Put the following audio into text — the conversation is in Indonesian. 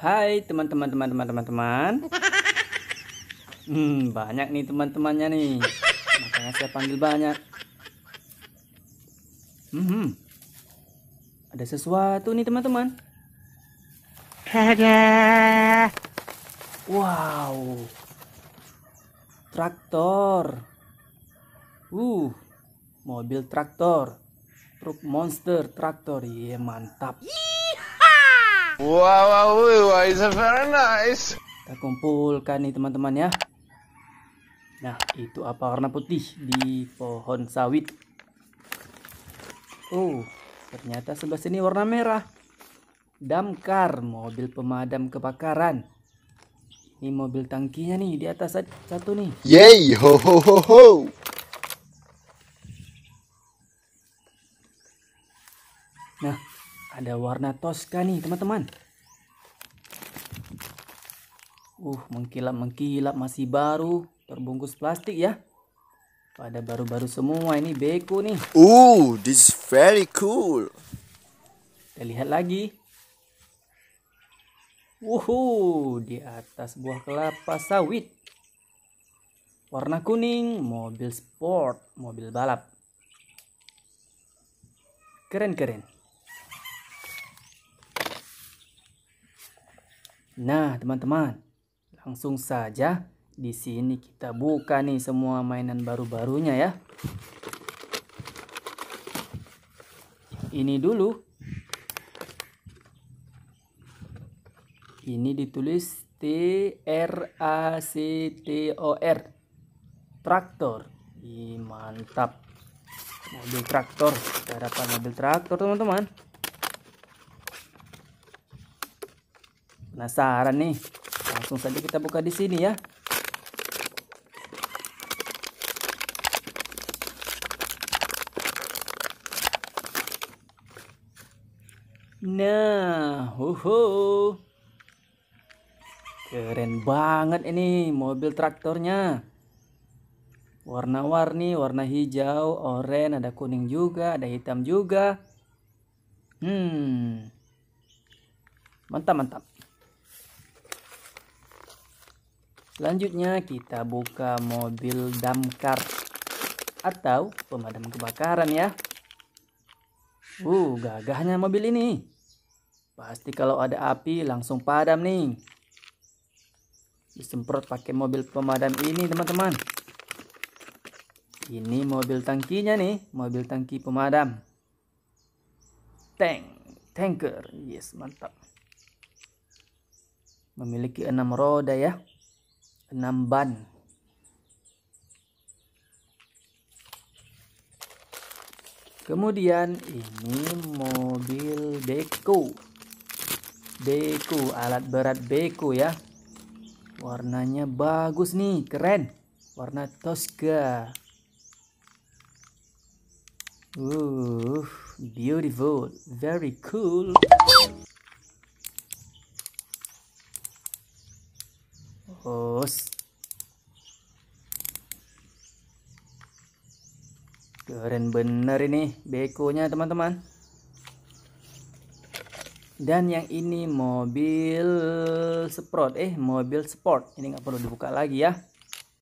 Hai teman-teman teman-teman teman-teman. Hmm, banyak nih teman-temannya nih. Makanya saya panggil banyak. Hmm. hmm. Ada sesuatu nih teman-teman. Ada. Wow. Traktor. Uh, mobil traktor. Truk monster traktor. Iya, yeah, mantap. Yeah. Wow, wow, wow, it's very nice. Kita kumpulkan nih teman-teman ya. Nah, itu apa warna putih di pohon sawit? Oh, ternyata sebelah sini warna merah. Damkar, mobil pemadam kebakaran. Ini mobil tangkinya nih di atas satu nih. Yay, ho ho ho ho. Nah, ada warna Tosca nih teman-teman uh mengkilap mengkilap masih baru terbungkus plastik ya pada baru-baru semua ini beku nih uh this is very cool kita lihat lagi Wuhu, di atas buah kelapa sawit. Warna kuning, mobil sport, mobil balap. Keren-keren. Nah, teman-teman, langsung saja di sini kita buka nih semua mainan baru-barunya ya. Ini dulu. Ini ditulis T R A C T O R. Traktor. Ih, mantap. Mobil traktor. Kita dapat mobil traktor, teman-teman. Penasaran nih. Langsung saja kita buka di sini ya. Nah, uhu. Keren banget ini mobil traktornya. Warna-warni, warna hijau, oranye, ada kuning juga, ada hitam juga. Hmm. Mantap, mantap. Selanjutnya kita buka mobil damkar atau pemadam kebakaran ya. Uh, gagahnya mobil ini. Pasti kalau ada api langsung padam nih. Disemprot pakai mobil pemadam ini teman-teman. Ini mobil tangkinya nih, mobil tangki pemadam. Tank, tanker, yes mantap. Memiliki enam roda ya. 6 ban kemudian ini mobil Beko. Beko alat berat Beko ya warnanya bagus nih keren warna Tosca uh beautiful very cool terus keren bener ini bekonya teman-teman dan yang ini mobil sport eh mobil sport ini nggak perlu dibuka lagi ya